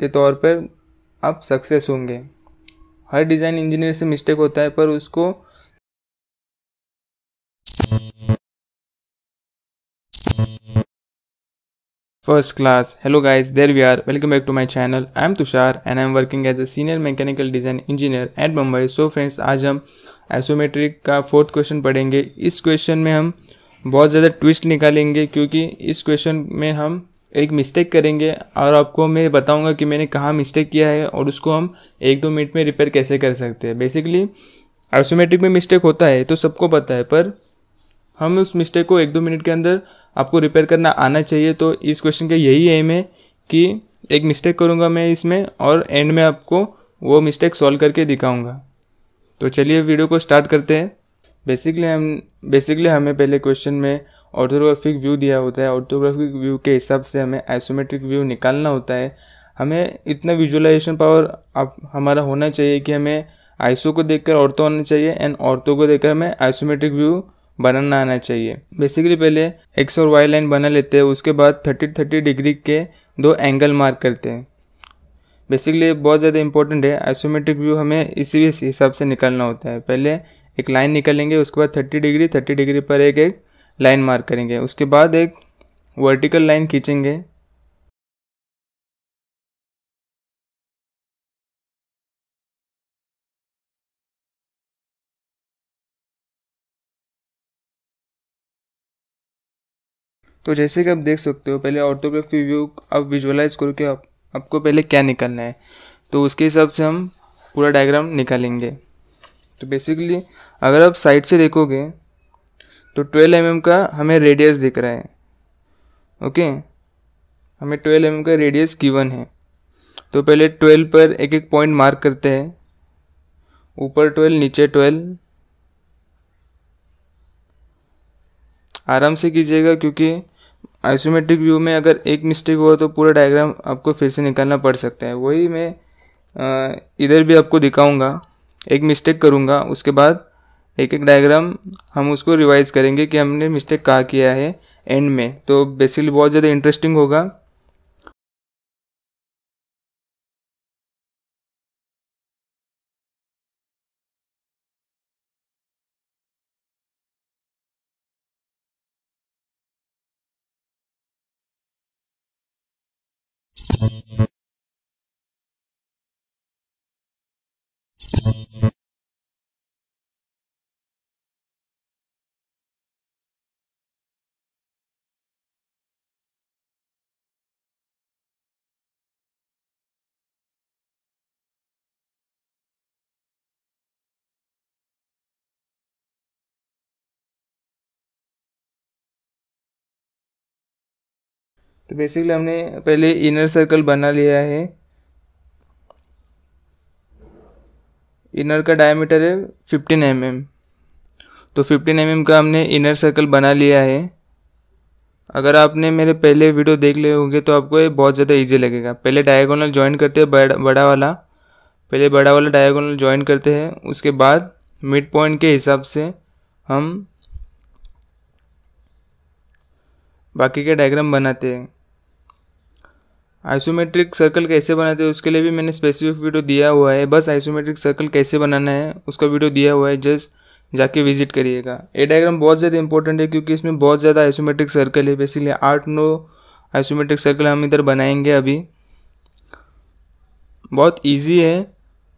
के तौर पर आप सक्सेस होंगे हर डिज़ाइन इंजीनियर से मिस्टेक होता है पर उसको first class hello guys there we are welcome back to my channel I am Tushar and I am working as a senior mechanical design engineer at Mumbai so friends आज हम isometric का fourth question पढ़ेंगे इस question में हम बहुत ज़्यादा twist निकालेंगे क्योंकि इस क्वेश्चन में हम एक मिस्टेक करेंगे और आपको मैं बताऊंगा कि मैंने कहाँ मिस्टेक किया है और उसको हम एक दो मिनट में रिपेयर कैसे कर सकते हैं बेसिकली आइसोमेट्रिक में मिस्टेक होता है तो सबको पता है पर हम उस मिस्टेक को एक दो मिनट के अंदर आपको रिपेयर करना आना चाहिए तो इस क्वेश्चन का यही एम है कि एक मिस्टेक करूँगा मैं इसमें और एंड में आपको वो मिस्टेक सॉल्व करके दिखाऊँगा तो चलिए वीडियो को स्टार्ट करते हैं बेसिकली हम बेसिकली हमें पहले क्वेश्चन में ऑर्थोग्राफिक व्यू दिया होता है ऑर्थोग्राफिक व्यू के हिसाब से हमें आइसोमेट्रिक व्यू निकालना होता है हमें इतना विजुअलाइजेशन पावर अब हमारा होना चाहिए कि हमें आइसो को देखकर औरतों आना चाहिए एंड औरतों को देखकर हमें आइसोमेट्रिक व्यू बनाना आना चाहिए बेसिकली पहले एक्स और वाई लाइन बना लेते हैं उसके बाद थर्टी थर्टी डिग्री के दो एंगल मार्क करते हैं बेसिकली बहुत ज़्यादा इंपॉर्टेंट है आइसोमेट्रिक व्यू हमें इसी हिसाब से निकालना होता है पहले एक लाइन निकालेंगे उसके बाद थर्टी डिग्री थर्टी डिग्री पर एक एक लाइन मार्क करेंगे उसके बाद एक वर्टिकल लाइन खींचेंगे तो जैसे कि आप देख सकते हो पहले ऑर्थोग्राफी व्यू आप विजुअलाइज करो कि आप, आपको पहले क्या निकालना है तो उसके हिसाब से हम पूरा डायग्राम निकालेंगे तो बेसिकली अगर आप साइड से देखोगे तो 12 एम mm का हमें रेडियस दिख रहा है ओके हमें 12 एम mm का रेडियस गिवन है तो पहले 12 पर एक एक पॉइंट मार्क करते हैं ऊपर 12 नीचे 12 आराम से कीजिएगा क्योंकि आइसोमेट्रिक व्यू में अगर एक मिस्टेक हुआ तो पूरा डायग्राम आपको फिर से निकालना पड़ सकता है वही मैं इधर भी आपको दिखाऊंगा एक मिस्टेक करूँगा उसके बाद एक एक डायग्राम हम उसको रिवाइज करेंगे कि हमने मिस्टेक कहाँ किया है एंड में तो बेसिकली बहुत ज़्यादा इंटरेस्टिंग होगा तो बेसिकली हमने पहले इनर सर्कल बना लिया है इनर का डायमीटर है फिफ्टीन एम mm. तो फिफ्टीन एम mm का हमने इनर सर्कल बना लिया है अगर आपने मेरे पहले वीडियो देख लिए होंगे तो आपको ये बहुत ज़्यादा इजी लगेगा पहले डायगोनल ज्वाइन करते हैं बड़ा बड़ा वाला पहले बड़ा वाला डायगोनल ज्वाइन करते हैं उसके बाद मिड पॉइंट के हिसाब से हम बाकी के डायग्राम बनाते हैं आइसोमेट्रिक सर्कल कैसे बनाते हैं उसके लिए भी मैंने स्पेसिफिक वीडियो दिया हुआ है बस आइसोमेट्रिक सर्कल कैसे बनाना है उसका वीडियो दिया हुआ है जस्ट जाके विजिट करिएगा ये डायग्राम बहुत ज़्यादा इंपॉर्टेंट है क्योंकि इसमें बहुत ज़्यादा आइसोमेट्रिक सर्कल है बेसिकली आठ नौ आइसोमेट्रिक सर्कल हम इधर बनाएंगे अभी बहुत ईजी है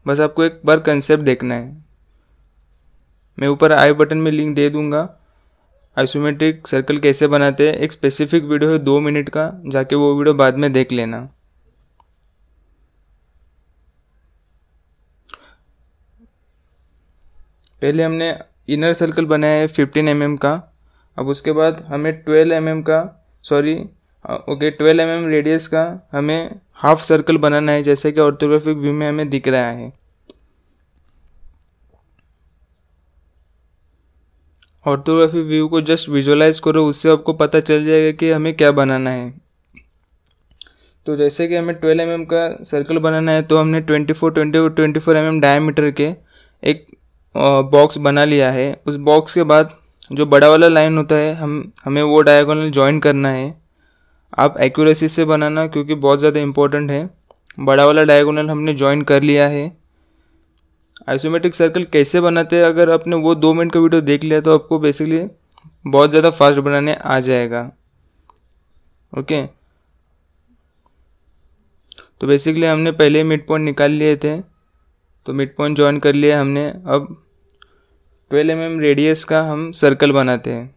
बस आपको एक बार कंसेप्ट देखना है मैं ऊपर आई बटन में लिंक दे दूँगा आइसोमेट्रिक सर्कल कैसे बनाते हैं एक स्पेसिफिक वीडियो है दो मिनट का जाके वो वीडियो बाद में देख लेना पहले हमने इनर सर्कल बनाया है फिफ्टीन एम mm का अब उसके बाद हमें ट्वेल्व एम mm का sorry okay twelve M radius का हमें हाफ सर्कल बनाना है जैसे कि ऑर्थोग्राफिक व्यू में हमें दिख रहा है ऑर्थोग्राफी व्यू को जस्ट विजुअलाइज करो उससे आपको पता चल जाएगा कि हमें क्या बनाना है तो जैसे कि हमें ट्वेल्व एम mm का सर्कल बनाना है तो हमने twenty four twenty twenty four M M diameter के एक बॉक्स बना लिया है उस बॉक्स के बाद जो बड़ा वाला लाइन होता है हम हमें वो डायगोनल ज्वाइन करना है आप एक्यूरेसी से बनाना क्योंकि बहुत ज़्यादा इम्पोर्टेंट है बड़ा वाला डायगोनल हमने ज्वाइन कर लिया है आइसोमेट्रिक सर्कल कैसे बनाते हैं अगर आपने वो दो मिनट का वीडियो देख लिया तो आपको बेसिकली बहुत ज़्यादा फास्ट बनाने आ जाएगा ओके तो बेसिकली हमने पहले मिड पॉइंट निकाल लिए थे तो मिड पॉइंट ज्वाइन कर लिए हमने अब ट्वेल्व एम एम रेडियस का हम सर्कल बनाते हैं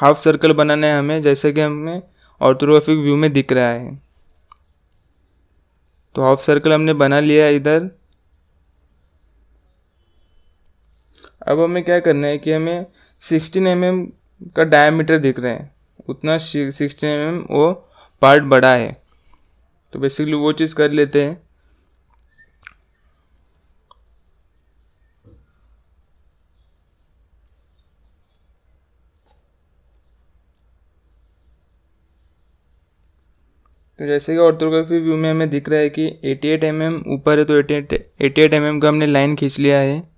हाफ सर्कल बनाना है हमें जैसे कि हमें ऑर्थोग्राफिक व्यू में दिख रहा है तो हाफ सर्कल हमने बना लिया इधर अब हमें क्या करना है कि हमें सिक्सटीन एम mm का डायमीटर दिख रहे हैं उतना सिक्सटीन एम mm वो पार्ट बड़ा है तो बेसिकली वो चीज़ कर लेते हैं तो जैसे कि ऑर्थोग्राफी व्यू में हमें दिख रहा है कि 88 एट mm ऊपर है तो 88 एट mm का हमने लाइन खींच लिया है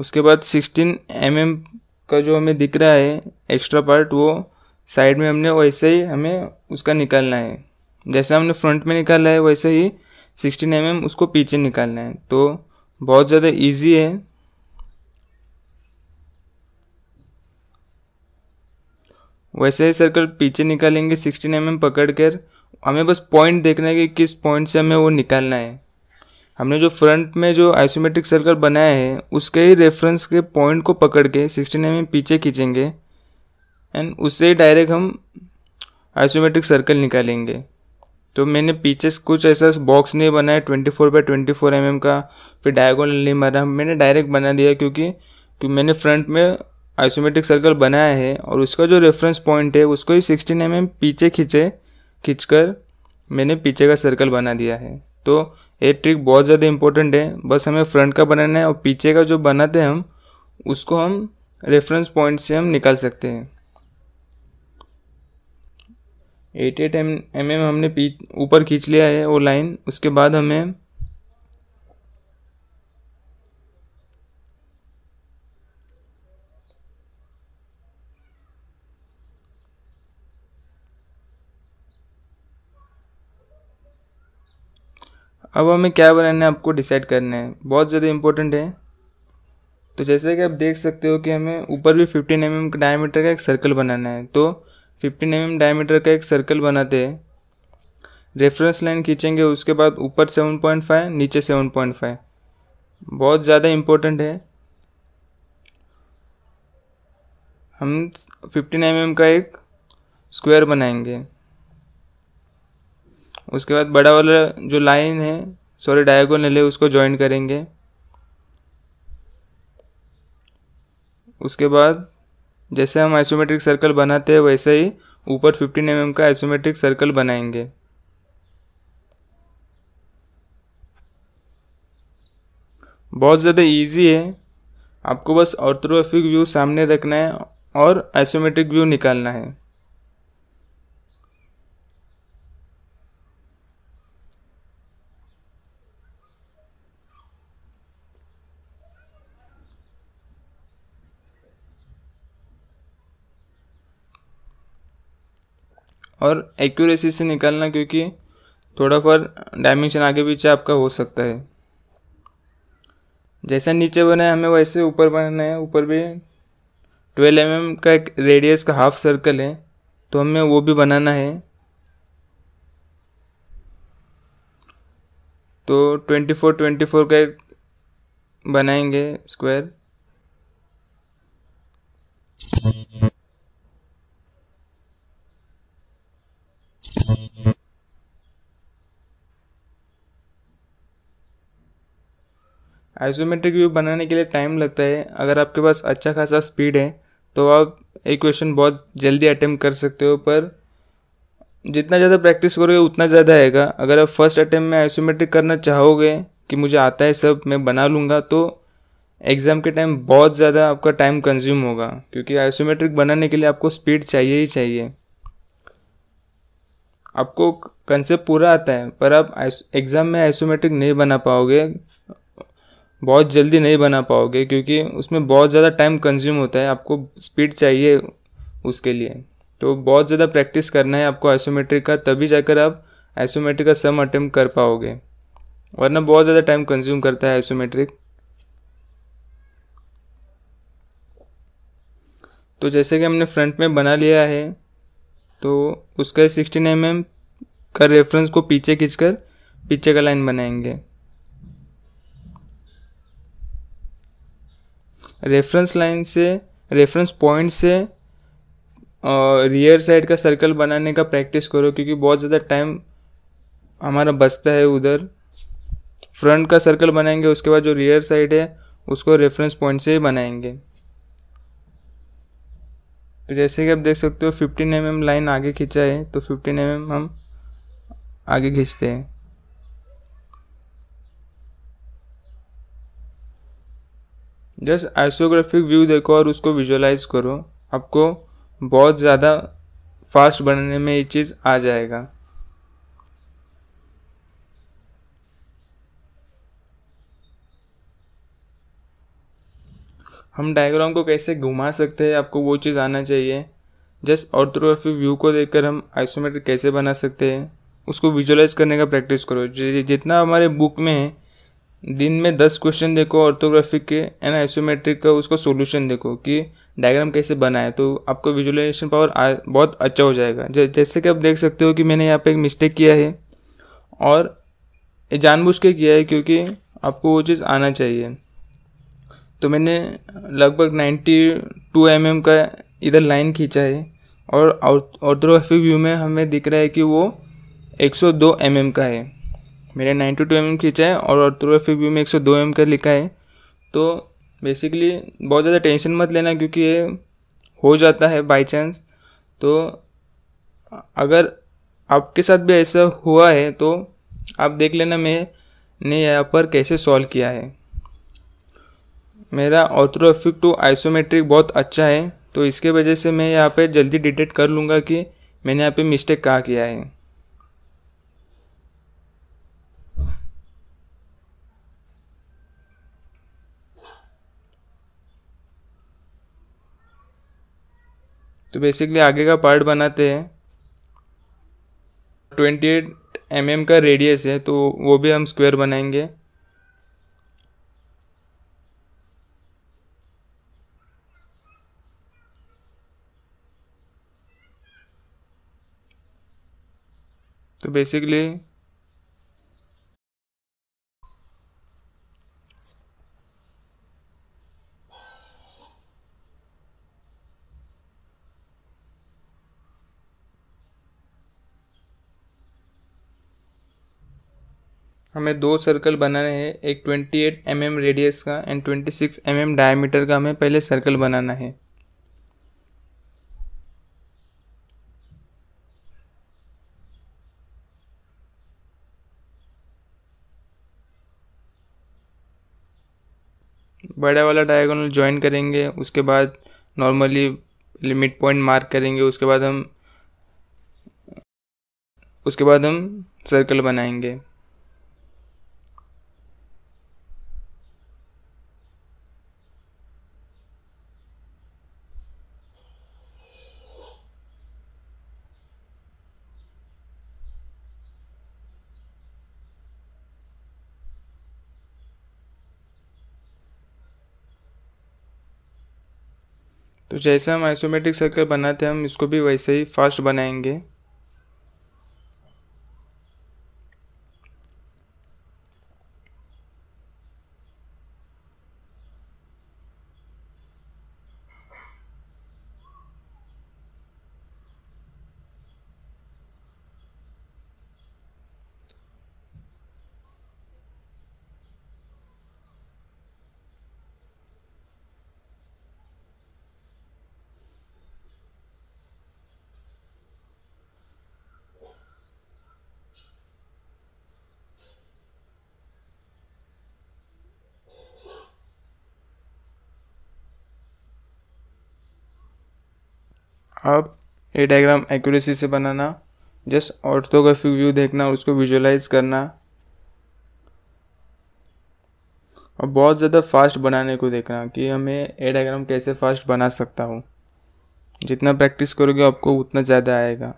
उसके बाद सिक्सटीन एम mm का जो हमें दिख रहा है एक्स्ट्रा पार्ट वो साइड में हमने वैसे ही हमें उसका निकालना है जैसे हमने फ्रंट में निकाला है वैसे ही सिक्सटीन एम mm उसको पीछे निकालना है तो बहुत ज़्यादा इजी है वैसे ही सर्कल पीछे निकालेंगे सिक्सटीन एम mm पकड़ कर हमें बस पॉइंट देखना है कि किस पॉइंट से हमें वो निकालना है हमने जो फ्रंट में जो आइसोमेट्रिक सर्कल बनाया है उसके ही रेफरेंस के पॉइंट को पकड़ के सिक्सटीन एम mm पीछे खींचेंगे एंड उससे डायरेक्ट हम आइसोमेट्रिक सर्कल निकालेंगे तो मैंने पीछे कुछ ऐसा बॉक्स नहीं बनाया twenty four by twenty four M का फिर डायगोनल नहीं मारा मैंने डायरेक्ट बना दिया क्योंकि तो मैंने फ्रंट में आइसोमेट्रिक सर्कल बनाया है और उसका जो रेफरेंस पॉइंट है उसको ही सिक्सटीन एम mm पीछे खींचे खींच कर मैंने पीछे का सर्कल बना दिया है तो ये ट्रिक बहुत ज़्यादा इंपॉर्टेंट है बस हमें फ्रंट का बनाना है और पीछे का जो बनाते हैं हम उसको हम रेफरेंस पॉइंट से हम निकाल सकते हैं एट एट एम एम हमने ऊपर खींच लिया है वो लाइन उसके बाद हमें अब हमें क्या बनाना है आपको डिसाइड करना है बहुत ज़्यादा इम्पोर्टेंट है तो जैसे कि आप देख सकते हो कि हमें ऊपर भी 15 एम mm डायमीटर का एक सर्कल बनाना है तो 15 एम mm डायमीटर का एक सर्कल बनाते हैं रेफरेंस लाइन खींचेंगे उसके बाद ऊपर 7.5 नीचे 7.5 बहुत ज़्यादा इम्पोर्टेंट है हम 15 एम mm का एक स्क्वायर बनाएंगे उसके बाद बड़ा वाला जो लाइन है सॉरी डायगोनल है उसको ज्वाइन करेंगे उसके बाद जैसे हम आइसोमेट्रिक सर्कल बनाते हैं वैसे ही ऊपर 15 एम mm का आइसोमेट्रिक सर्कल बनाएंगे बहुत ज़्यादा इजी है आपको बस ऑर्थोग्राफिक व्यू सामने रखना है और आइसोमेट्रिक व्यू निकालना है और एक्यूरेसी से निकालना क्योंकि थोड़ा फर डायमेंशन आगे पीछे आपका हो सकता है जैसा नीचे बना है हमें वैसे ऊपर बनाना है ऊपर भी ट्वेल्व एम mm का एक रेडियस का हाफ सर्कल है तो हमें वो भी बनाना है तो ट्वेंटी फोर ट्वेंटी फोर का एक बनाएंगे स्क्वायर आइसोमेट्रिक व्यू बनाने के लिए टाइम लगता है अगर आपके पास अच्छा खासा स्पीड है तो आप एक क्वेश्चन बहुत जल्दी अटैम्प्ट कर सकते हो पर जितना ज़्यादा प्रैक्टिस करोगे उतना ज़्यादा आएगा अगर आप फर्स्ट अटैम्प्ट में आइसोमेट्रिक करना चाहोगे कि मुझे आता है सब मैं बना लूँगा तो एग्ज़ाम के टाइम बहुत ज़्यादा आपका टाइम कंज्यूम होगा क्योंकि आइसोमेट्रिक बनाने के लिए आपको स्पीड चाहिए ही चाहिए आपको कंसेप्ट पूरा आता है पर आप एग्ज़ाम में आइसोमेट्रिक नहीं बना पाओगे बहुत जल्दी नहीं बना पाओगे क्योंकि उसमें बहुत ज़्यादा टाइम कंज्यूम होता है आपको स्पीड चाहिए उसके लिए तो बहुत ज़्यादा प्रैक्टिस करना है आपको आइसोमेट्रिक का तभी जाकर आप आइसोमेट्रिक का सम अटेम्प्ट कर पाओगे वरना बहुत ज़्यादा टाइम कंज्यूम करता है आइसोमेट्रिक तो जैसे कि हमने फ्रंट में बना लिया है तो उसका सिक्सटीन एम एम का रेफरेंस को पीछे खींचकर पीछे का लाइन बनाएंगे रेफरेंस लाइन से रेफरेंस पॉइंट से रियर साइड का सर्कल बनाने का प्रैक्टिस करो क्योंकि बहुत ज़्यादा टाइम हमारा बचता है उधर फ्रंट का सर्कल बनाएंगे उसके बाद जो रियर साइड है उसको रेफरेंस पॉइंट से ही बनाएंगे तो जैसे कि आप देख सकते हो 15 एम mm लाइन आगे खींचा है तो 15 एम mm हम आगे खींचते हैं जस्ट आइसोग्राफिक व्यू देखो और उसको विजुलाइज करो आपको बहुत ज़्यादा फास्ट बनने में ये चीज़ आ जाएगा हम डायग्राम को कैसे घुमा सकते हैं आपको वो चीज़ आना चाहिए जस्ट ऑर्थोग्राफिक व्यू को देखकर हम आइसोमेट्रिक कैसे बना सकते हैं उसको विजुलाइज करने का प्रैक्टिस करो जितना हमारे बुक में है दिन में दस क्वेश्चन देखो ऑर्थोग्राफिक के एंड आइसोमेट्रिक का उसका सोल्यूशन देखो कि डायग्राम कैसे बनाए तो आपको विजुअलाइजेशन पावर आ, बहुत अच्छा हो जाएगा जैसे कि आप देख सकते हो कि मैंने यहाँ पे एक मिस्टेक किया है और जानबूझ के किया है क्योंकि आपको वो चीज़ आना चाहिए तो मैंने लगभग 92 टू mm का इधर लाइन खींचा है और ऑर्थोग्राफिक व्यू में हमें दिख रहा है कि वो एक सौ mm का है मैंने 92 टू एम खींचा है और ऑर्थोग्राफिक व्यू में 102 एम का लिखा है तो बेसिकली बहुत ज़्यादा टेंशन मत लेना क्योंकि ये हो जाता है बाई चांस तो अगर आपके साथ भी ऐसा हुआ है तो आप देख लेना मैंने यहाँ पर कैसे सॉल्व किया है मेरा ऑर्थोग्राफिक टू आइसोमेट्रिक बहुत अच्छा है तो इसके वजह से मैं यहाँ पे जल्दी डिटेक्ट कर लूँगा कि मैंने यहाँ पे मिस्टेक कहाँ किया है तो बेसिकली आगे का पार्ट बनाते हैं ट्वेंटी एट एम का रेडियस है तो वो भी हम स्क्वायर बनाएंगे तो बेसिकली हमें दो सर्कल बनाने हैं एक 28 एट mm रेडियस का एंड 26 सिक्स mm डायमीटर का हमें पहले सर्कल बनाना है बड़ा वाला डायगोनल ज्वाइन करेंगे उसके बाद नॉर्मली लिमिट पॉइंट मार्क करेंगे उसके बाद हम उसके बाद हम सर्कल बनाएंगे तो जैसे हम आइसोमेट्रिक सर्कल बनाते हैं हम इसको भी वैसे ही फास्ट बनाएंगे अब ये डायग्राम एक्यूरेसी से बनाना जस्ट ऑर्थोग्राफिक व्यू देखना और उसको विजुअलाइज करना और बहुत ज़्यादा फास्ट बनाने को देखना कि हमें ए डायग्राम कैसे फास्ट बना सकता हूँ जितना प्रैक्टिस करोगे आपको उतना ज़्यादा आएगा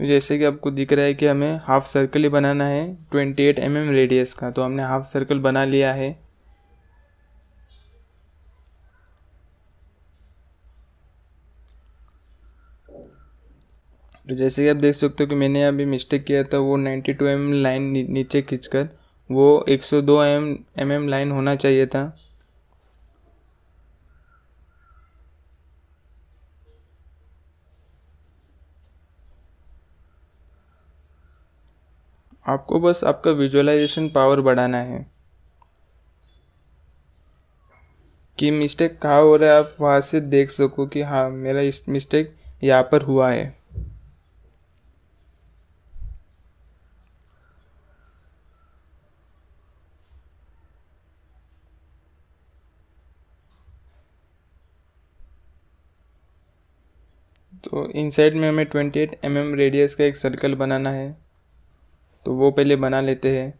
तो जैसे कि आपको दिख रहा है कि हमें हाफ सर्कल ही बनाना है 28 एट mm रेडियस का तो हमने हाफ सर्कल बना लिया है तो जैसे कि आप देख सकते हो कि मैंने अभी मिस्टेक किया था वो 92 टू mm लाइन नीचे खींचकर वो 102 सौ mm लाइन mm होना चाहिए था आपको बस आपका विजुअलाइजेशन पावर बढ़ाना है कि मिस्टेक कहाँ हो रहा है आप वहाँ से देख सको कि हाँ मेरा इस मिस्टेक यहाँ पर हुआ है तो इनसाइड में हमें 28 एट mm रेडियस का एक सर्कल बनाना है तो वो पहले बना लेते हैं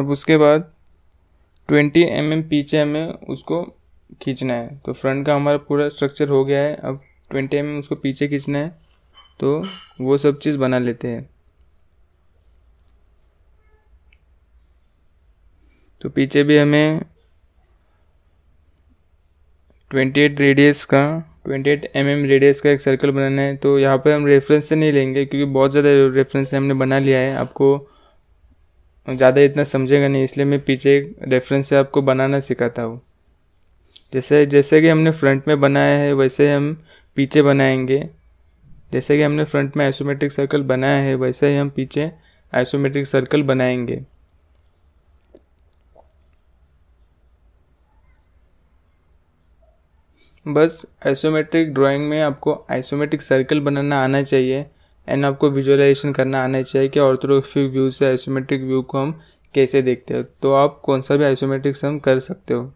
अब उसके बाद ट्वेंटी एम mm पीछे हमें उसको खींचना है तो फ्रंट का हमारा पूरा स्ट्रक्चर हो गया है अब ट्वेंटी एम mm उसको पीछे खींचना है तो वो सब चीज़ बना लेते हैं तो पीछे भी हमें ट्वेंटी एट रेडियस का twenty eight M M radius का एक सर्कल बनाना है तो यहाँ पर हम रेफरेंस से नहीं लेंगे क्योंकि बहुत ज़्यादा रेफरेंस हमने बना लिया है आपको ज़्यादा इतना समझेगा नहीं इसलिए मैं पीछे रेफरेंस से आपको बनाना सिखाता हूँ जैसे जैसे कि हमने फ्रंट में बनाया है वैसे हम पीछे बनाएंगे जैसे कि हमने फ्रंट में आइसोमेट्रिक सर्कल बनाया है वैसे ही हम पीछे आइसोमेट्रिक सर्कल बनाएंगे बस आइसोमेट्रिक ड्राइंग में आपको आइसोमेट्रिक सर्कल बनाना आना चाहिए एंड आपको विजुअलाइजेशन करना आना चाहिए कि ऑर्थोग्राफिक व्यू से आइसोमेट्रिक व्यू को हम कैसे देखते हो तो आप कौन सा भी आइसोमेट्रिक सम कर सकते हो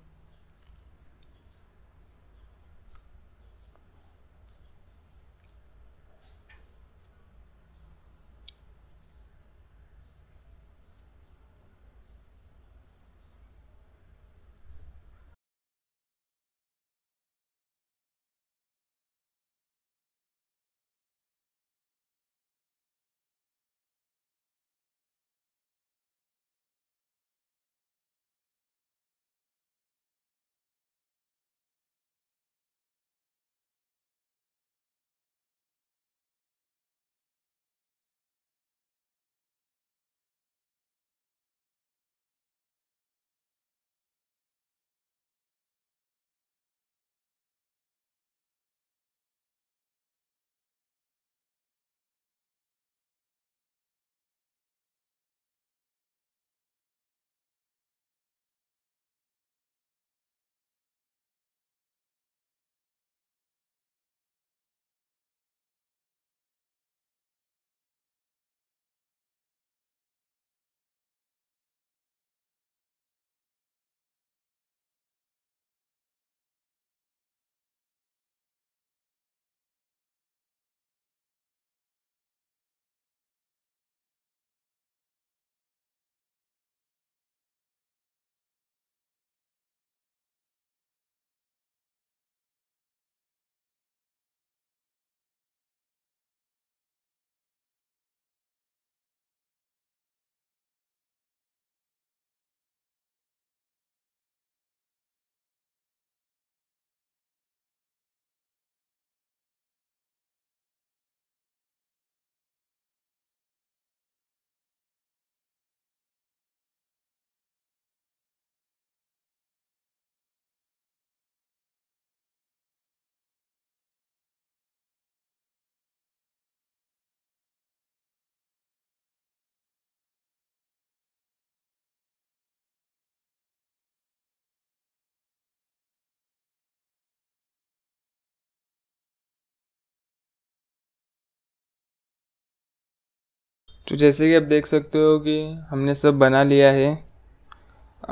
तो जैसे कि आप देख सकते हो कि हमने सब बना लिया है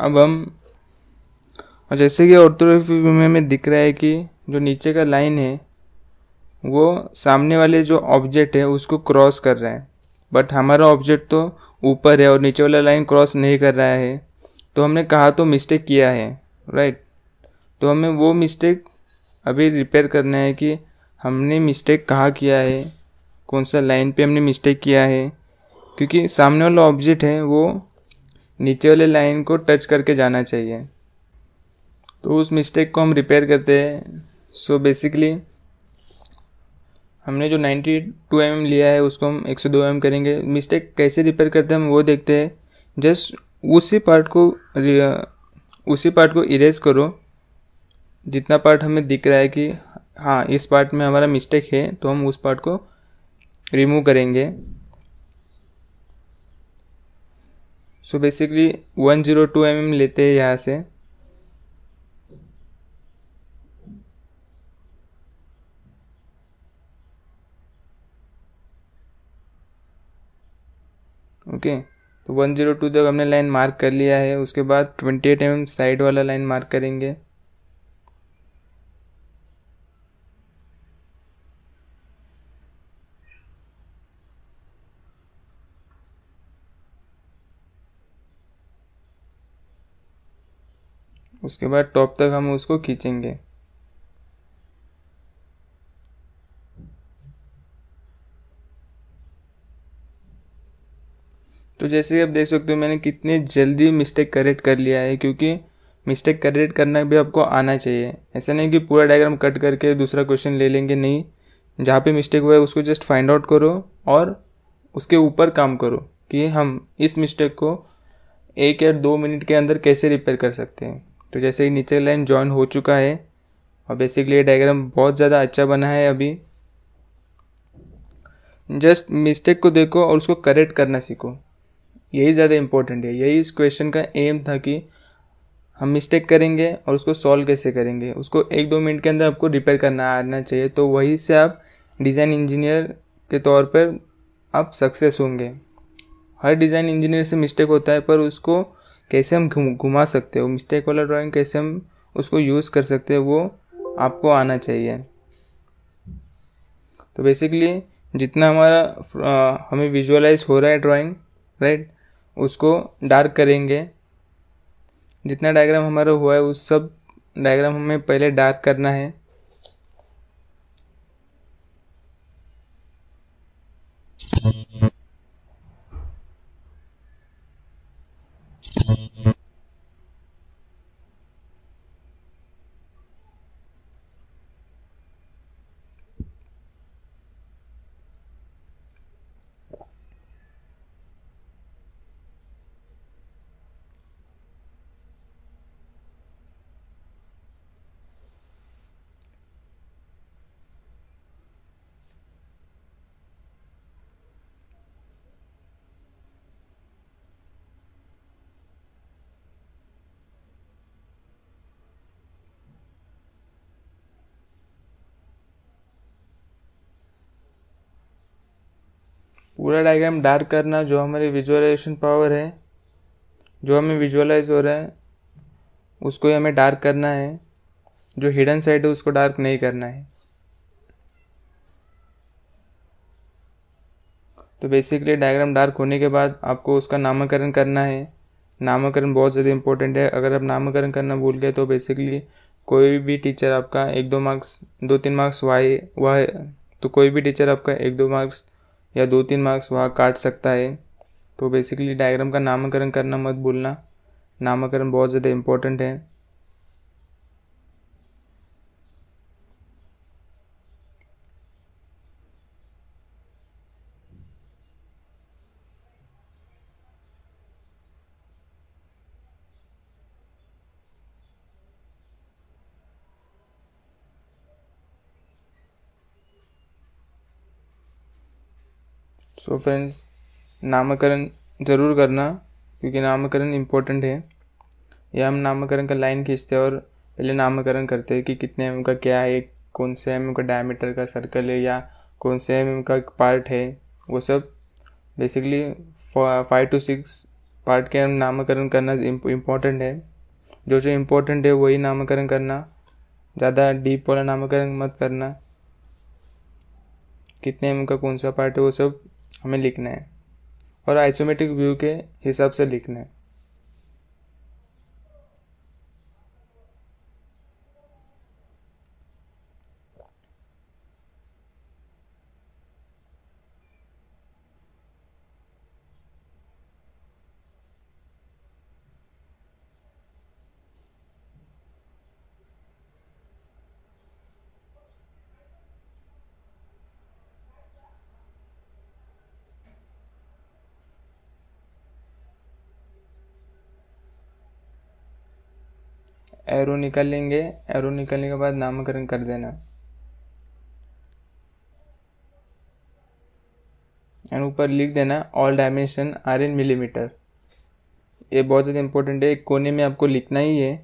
अब हम और जैसे कि ऑर्थोग्राफी व्यू में हमें दिख रहा है कि जो नीचे का लाइन है वो सामने वाले जो ऑब्जेक्ट है उसको क्रॉस कर रहा है बट हमारा ऑब्जेक्ट तो ऊपर है और नीचे वाला लाइन क्रॉस नहीं कर रहा है तो हमने कहा तो मिस्टेक किया है राइट तो हमें वो मिस्टेक अभी रिपेयर करना है कि हमने मिस्टेक कहाँ किया है कौन सा लाइन पे हमने मिस्टेक किया है क्योंकि सामने वाला ऑब्जेक्ट है वो नीचे वाले लाइन को टच करके जाना चाहिए तो उस मिस्टेक को हम रिपेयर करते हैं सो so बेसिकली हमने जो 92 टू mm लिया है उसको हम 102 एम mm करेंगे मिस्टेक कैसे रिपेयर करते हैं हम वो देखते हैं जस्ट उसी पार्ट को उसी पार्ट को इरेज करो जितना पार्ट हमें दिख रहा है कि हाँ इस पार्ट में हमारा मिस्टेक है तो हम उस पार्ट को रिमूव करेंगे so basically one zero two M M लेते हैं यहाँ से ओके okay, तो वन जीरो टू तक हमने लाइन मार्क कर लिया है उसके बाद twenty eight M M side वाला लाइन मार्क करेंगे उसके बाद टॉप तक हम उसको खींचेंगे तो जैसे कि आप देख सकते हो मैंने कितनी जल्दी मिस्टेक करेक्ट कर लिया है क्योंकि मिस्टेक करेक्ट करना भी आपको आना चाहिए ऐसा नहीं कि पूरा डायग्राम कट करके दूसरा क्वेश्चन ले लेंगे नहीं जहाँ पे मिस्टेक हुआ है उसको जस्ट फाइंड आउट करो और उसके ऊपर काम करो कि हम इस मिस्टेक को एक या दो मिनट के अंदर कैसे रिपेयर कर सकते हैं तो जैसे ही नीचे लाइन ज्वाइन हो चुका है और बेसिकली ये डायग्राम बहुत ज़्यादा अच्छा बना है अभी जस्ट मिस्टेक को देखो और उसको करेक्ट करना सीखो यही ज़्यादा इम्पोर्टेंट है यही इस क्वेश्चन का एम था कि हम मिस्टेक करेंगे और उसको सॉल्व कैसे करेंगे उसको एक दो मिनट के अंदर आपको रिपेयर करना आना चाहिए तो वहीं से आप डिज़ाइन इंजीनियर के तौर पर आप सक्सेस होंगे हर डिज़ाइन इंजीनियर से मिस्टेक होता है पर उसको कैसे हम घुमा सकते हो मिस्टेक वाला ड्राइंग कैसे हम उसको यूज़ कर सकते हैं वो आपको आना चाहिए तो बेसिकली जितना हमारा हमें विजुअलाइज हो रहा है ड्राइंग राइट उसको डार्क करेंगे जितना डायग्राम हमारा हुआ है उस सब डायग्राम हमें पहले डार्क करना है पूरा डायग्राम डार्क करना जो हमारी विजुअलाइजेशन पावर है जो हमें विजुअलाइज हो रहा है उसको ही हमें डार्क करना है जो हिडन साइड है उसको डार्क नहीं करना है तो बेसिकली डायग्राम डार्क होने के बाद आपको उसका नामकरण करना है नामकरण बहुत ज़्यादा इंपॉर्टेंट है अगर आप नामकरण करना भूल गए तो बेसिकली कोई भी टीचर आपका एक दो मार्क्स दो तीन मार्क्स वाई वाई तो कोई भी टीचर आपका एक दो मार्क्स या दो तीन मार्क्स वहाँ काट सकता है तो बेसिकली डायग्राम का नामकरण करना मत भूलना नामकरण बहुत ज़्यादा इम्पोर्टेंट है सो फ्रेंड्स नामकरण ज़रूर करना क्योंकि नामकरण इम्पोर्टेंट है यह हम नामकरण का लाइन खींचते हैं और पहले नामकरण करते हैं कि कितने एम का क्या है कौन से एम का डायमीटर का सर्कल है या कौन से एम का पार्ट है वो सब basically five two six part के हम नामकरण करना इम्पोर्टेंट है जो जो इम्पोर्टेंट है वही नामकरण करना ज़्यादा डीप वाला नामकरण मत करना कितने एम का कौन सा पार्ट है वो सब हमें लिखना है और आइसोमेट्रिक व्यू के हिसाब से लिखना है एरो निकाल लेंगे एरो निकालने के बाद नामकरण कर देना एंड ऊपर लिख देना all dimension are in millimetre ये बहुत ज़्यादा इंपॉर्टेंट है एक कोने में आपको लिखना ही है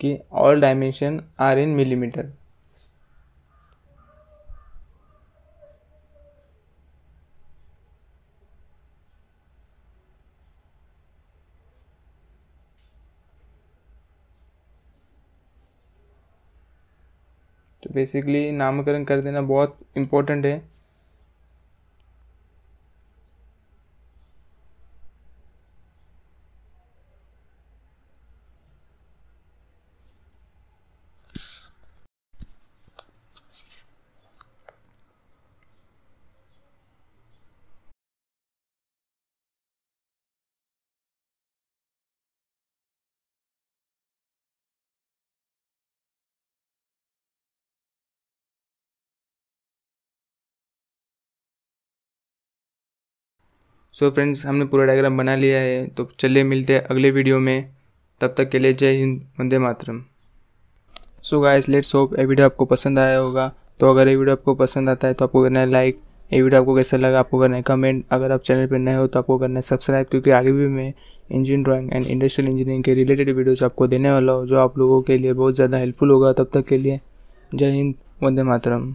कि all dimension are in millimetre basically नामकरण कर देना बहुत इम्पोर्टेंट है सो so फ्रेंड्स हमने पूरा डायग्राम बना लिया है तो चलिए मिलते हैं अगले वीडियो में तब तक के लिए जय हिंद वंदे मातरम सो गाइस लेट्स होप ये वीडियो आपको पसंद आया होगा तो अगर ये वीडियो आपको पसंद आता है तो आपको करना है लाइक ये वीडियो आपको कैसा लगा आपको करना है कमेंट अगर आप चैनल पर नए हो तो आपको करना है सब्सक्राइब क्योंकि आगे भी मैं engine drawing and industrial engineering के रिलेटेड वीडियोज़ आपको देने वाला हूँ जो आप लोगों के लिए बहुत ज़्यादा हेल्पफुल होगा तब तक के लिए जय हिंद वंदे मातरम